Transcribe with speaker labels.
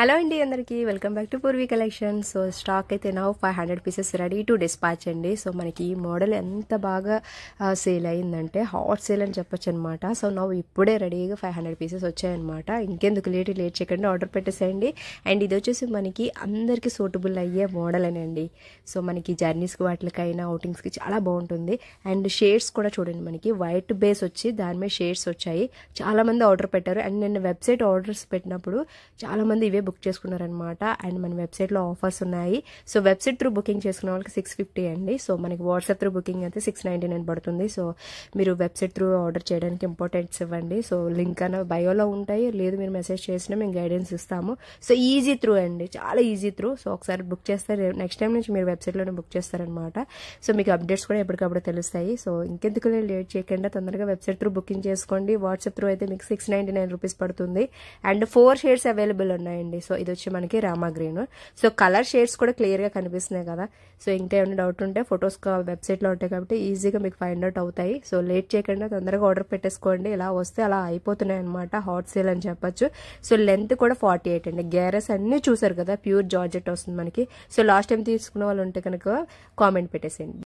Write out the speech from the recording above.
Speaker 1: hello అండి అందరికీ welcome back to Poorvi collection so stock అయితే నా five hundred pieces ready to dispatch అండి సో మనకి ఈ మోడల్ ఎంత బాగా సేల్ అయిందంటే హాట్ సేల్ అని చెప్పొచ్చు అనమాట సో నా ఇప్పుడే రెడీగా ఫైవ్ హండ్రెడ్ పీసెస్ వచ్చాయన్నమాట ఇంకెందుకు లేట్ లేట్ చేయకండి ఆర్డర్ పెట్టేసేయండి అండ్ ఇది వచ్చేసి మనకి అందరికీ సూటబుల్ అయ్యే మోడల్ అనండి సో మనకి జర్నీస్కి వాటికైనా అవుటింగ్స్కి చాలా బాగుంటుంది అండ్ షేడ్స్ కూడా చూడండి మనకి వైట్ బేస్ వచ్చి దాని మీద షేడ్స్ వచ్చాయి చాలామంది ఆర్డర్ పెట్టారు అండ్ నేను వెబ్సైట్ ఆర్డర్స్ పెట్టినప్పుడు చాలామంది ఇవే బుక్ చేసుకున్నారనమాట అండ్ మన వెబ్సైట్లో ఆఫర్స్ ఉన్నాయి సో వెబ్సైట్ త్రూ బుకింగ్ చేసుకున్న వాళ్ళకి సిక్స్ ఫిఫ్టీ అండి సో మనకి వాట్సాప్ త్రూ బుకింగ్ అయితే సిక్స్ నైంటీ నైన్ పడుతుంది సో మీరు వెబ్సైట్ త్రూ ఆర్డర్ చేయడానికి ఇంపార్టెంట్స్ ఇవ్వండి సో లింక్ అన్న బయోలో ఉంటాయి లేదు మీరు మెసేజ్ చేసినా మేము గైడెన్స్ ఇస్తాము సో ఈజీ త్రూ అండి చాలా ఈజీ త్రూ సో ఒకసారి బుక్ చేస్తారు నెక్స్ట్ టైం నుంచి మీరు వెబ్సైట్లోనే బుక్ చేస్తారనమాట సో మీకు అప్డేట్స్ కూడా ఎప్పటికప్పుడు తెలుస్తాయి సో ఇంకెందుకు లేట్ చేయకుండా తొందరగా వెబ్సైట్ త్రూ బుకింగ్ చేసుకోండి వాట్సాప్ త్రూ అయితే మీకు సిక్స్ నైంటీ నైన్ రూపీస్ పడుతుంది అండ్ ఫోర్ షేర్స్ అవైలబుల్ ఉన్నాయండి సో ఇది వచ్చి మనకి Rama green so colour shades కూడా క్లియర్గా కనిపిస్తున్నాయి కదా సో ఇంకా ఏమైనా డౌట్ ఉంటే ఫొటోస్ వెబ్సైట్లో ఉంటాయి కాబట్టి ఈజీగా మీకు ఫైండ్ అవుట్ అవుతాయి సో లేట్ చేయకుండా తొందరగా ఆర్డర్ పెట్టేసుకోండి ఇలా వస్తే అలా అయిపోతున్నాయి అనమాట హాట్ సేల్ అని చెప్పొచ్చు సో లెంత్ కూడా ఫార్టీ ఎయిట్ అండి గ్యారెస్ అన్నీ చూసారు కదా ప్యూర్ జార్జెట్ వస్తుంది మనకి సో లాస్ట్ టైం తీసుకున్న వాళ్ళు ఉంటే కనుక కామెంట్ పెట్టేసేయండి